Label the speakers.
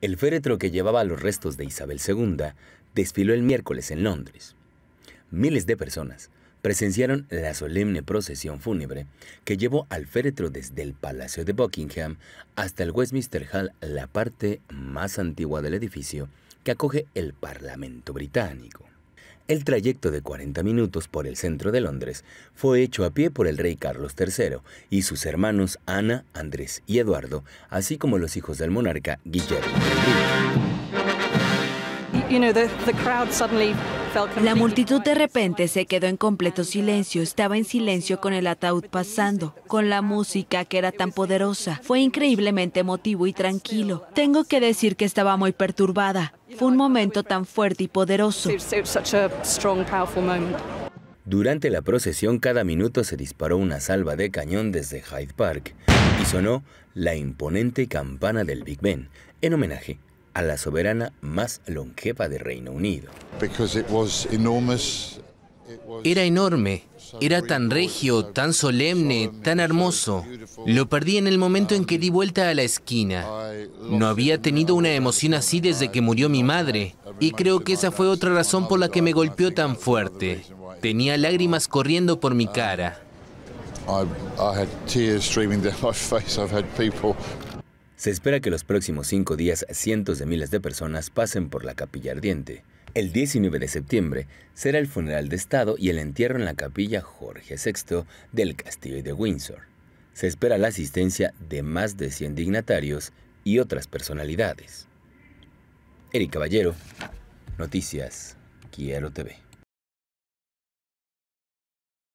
Speaker 1: El féretro que llevaba los restos de Isabel II desfiló el miércoles en Londres. Miles de personas presenciaron la solemne procesión fúnebre que llevó al féretro desde el Palacio de Buckingham hasta el Westminster Hall, la parte más antigua del edificio que acoge el Parlamento británico. El trayecto de 40 minutos por el centro de Londres fue hecho a pie por el rey Carlos III y sus hermanos Ana, Andrés y Eduardo, así como los hijos del monarca Guillermo
Speaker 2: La multitud de repente se quedó en completo silencio, estaba en silencio con el ataúd pasando, con la música que era tan poderosa. Fue increíblemente emotivo y tranquilo. Tengo que decir que estaba muy perturbada. Fue un momento tan fuerte y poderoso.
Speaker 1: Durante la procesión cada minuto se disparó una salva de cañón desde Hyde Park y sonó la imponente campana del Big Ben en homenaje a la soberana más longeva de Reino Unido.
Speaker 3: Era enorme, era tan regio, tan solemne, tan hermoso. Lo perdí en el momento en que di vuelta a la esquina. No había tenido una emoción así desde que murió mi madre, y creo que esa fue otra razón por la que me golpeó tan fuerte. Tenía lágrimas corriendo por mi cara. Se
Speaker 1: espera que los próximos cinco días cientos de miles de personas pasen por la capilla ardiente. El 19 de septiembre será el funeral de Estado y el entierro en la capilla Jorge VI del Castillo de Windsor. Se espera la asistencia de más de 100 dignatarios y otras personalidades. Eric Caballero, Noticias Quiero TV.